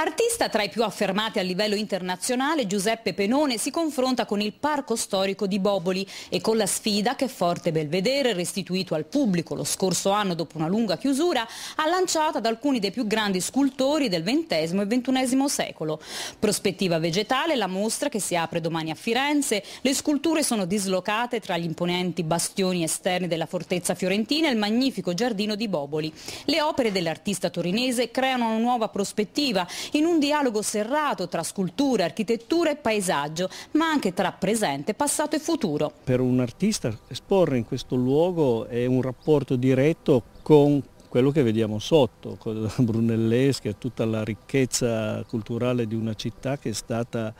Artista tra i più affermati a livello internazionale, Giuseppe Penone si confronta con il parco storico di Boboli e con la sfida che Forte Belvedere, restituito al pubblico lo scorso anno dopo una lunga chiusura, ha lanciato ad alcuni dei più grandi scultori del XX e XXI secolo. Prospettiva vegetale, la mostra che si apre domani a Firenze, le sculture sono dislocate tra gli imponenti bastioni esterni della fortezza fiorentina e il magnifico giardino di Boboli. Le opere dell'artista torinese creano una nuova prospettiva in un dialogo serrato tra scultura, architettura e paesaggio, ma anche tra presente, passato e futuro. Per un artista esporre in questo luogo è un rapporto diretto con quello che vediamo sotto, con Brunelleschi e tutta la ricchezza culturale di una città che è stata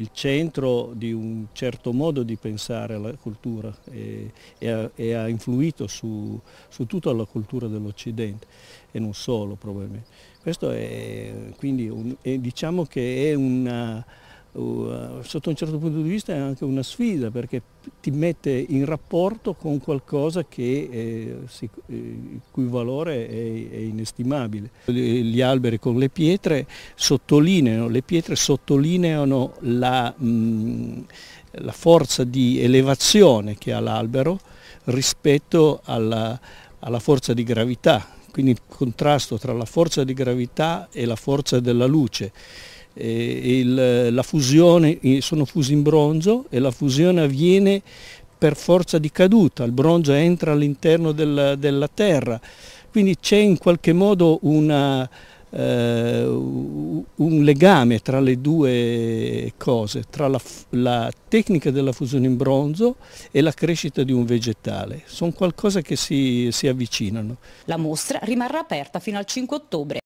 il centro di un certo modo di pensare alla cultura e, e, ha, e ha, influito su, su, tutta la cultura dell'Occidente e non solo probabilmente. Questo è quindi un, è, diciamo che è una eh, sotto un certo punto di vista è anche una sfida perché ti mette in rapporto con qualcosa che è, eh, eh, il cui valore è, è, inestimabile. Gli alberi con le pietre sottolineano, le pietre sottolineano la, mh, mm, la forza di elevazione che ha l'albero rispetto alla, alla forza di gravità, quindi il contrasto tra la forza di gravità e la forza della luce il, fusione, sono fusi in bronzo e la fusione avviene per forza di caduta, il bronzo entra all'interno del, della terra, quindi c'è in qualche modo una, eh, un legame tra le due cose, tra la, la, tecnica della fusione in bronzo e la crescita di un vegetale, sono qualcosa che si, si avvicinano. La mostra rimarrà aperta fino al 5 ottobre.